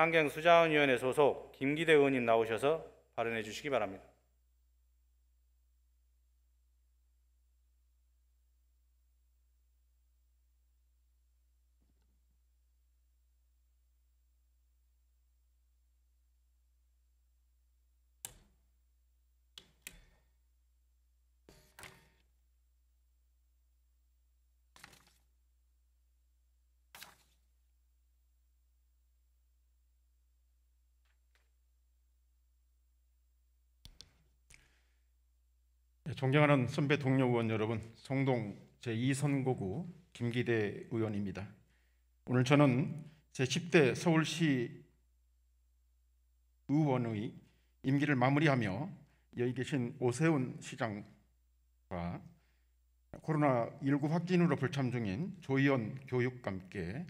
환경수자원위원회 소속 김기대 의원님 나오셔서 발언해 주시기 바랍니다. 네, 존경하는 선배 동료 의원 여러분, 성동 제2선거구 김기대 의원입니다. 오늘 저는 제10대 서울시 의원의 임기를 마무리하며 여기 계신 오세훈 시장과 코로나19 확진으로 불참 중인 조희연 교육과 함께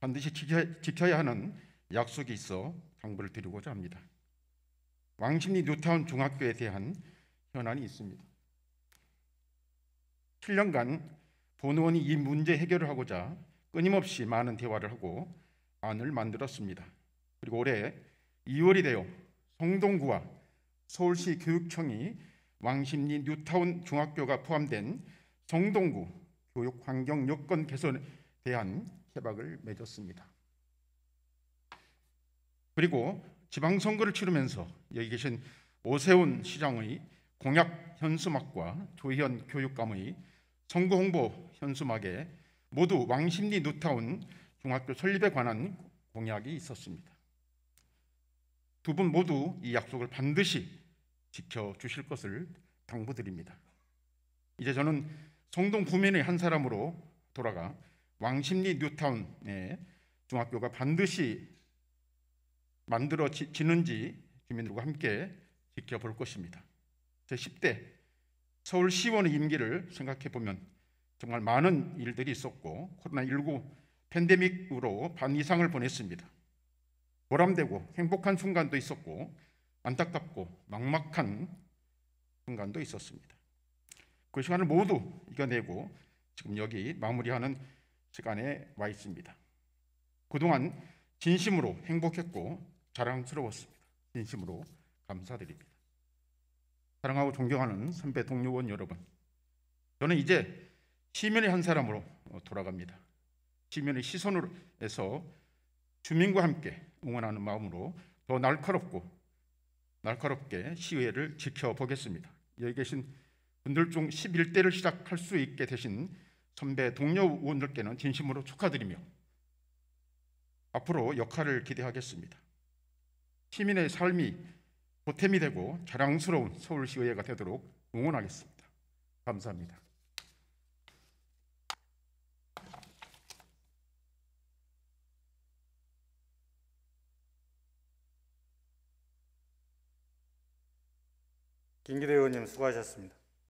반드시 지켜야 하는 약속이 있어 당부를 드리고자 합니다. 왕십리 뉴타운 중학교에 대한 현안이 있습니다. 7년간 본의원이 이 문제 해결을 하고자 끊임없이 많은 대화를 하고 안을 만들었습니다. 그리고 올해 2월이 되어 성동구와 서울시 교육청이 왕십리 뉴타운 중학교가 포함된 성동구 교육 환경 여건 개선에 대한 협약을 맺었습니다. 그리고 지방선거를 치르면서 여기 계신 오세훈 시장의 공약 현수막과 조희현 교육감의 선거 홍보 현수막에 모두 왕십리 누타운 중학교 설립에 관한 공약이 있었습니다. 두 분 모두 이 약속을 반드시 지켜주실 것을 당부드립니다. 이제 저는 성동 구민의 한 사람으로 돌아가 왕십리 뉴타운의 중학교가 반드시 만들어지는지 주민들과 함께 지켜볼 것입니다. 제 10대 서울 시원의 임기를 생각해 보면 정말 많은 일들이 있었고 코로나19 팬데믹으로 반 이상을 보냈습니다. 보람되고 행복한 순간도 있었고 안타깝고 막막한 순간도 있었습니다. 그 시간을 모두 이겨내고 지금 여기 마무리하는 시간에 와 있습니다. 그동안 진심으로 행복했고 자랑스러웠습니다. 진심으로 감사드립니다. 사랑하고 존경하는 선배 동료원 여러분, 저는 이제 시민의 한 사람으로 어, 돌아갑니다. 시민의 시선으로에서 주민과 함께 응원하는 마음으로 더 날카롭고 날카롭게 시위를 지켜보겠습니다. 여기 계신 분들 중 11대를 시작할 수 있게 되신 선배 동료 의원들께는 진심으로 축하드리며 앞으로 역할을 기대하겠습니다. 시민의 삶이 보탬이 되고 자랑스러운 서울시의회가 되도록 응원하겠습니다. 감사합니다. 김기대 의원님 수고하셨습니다.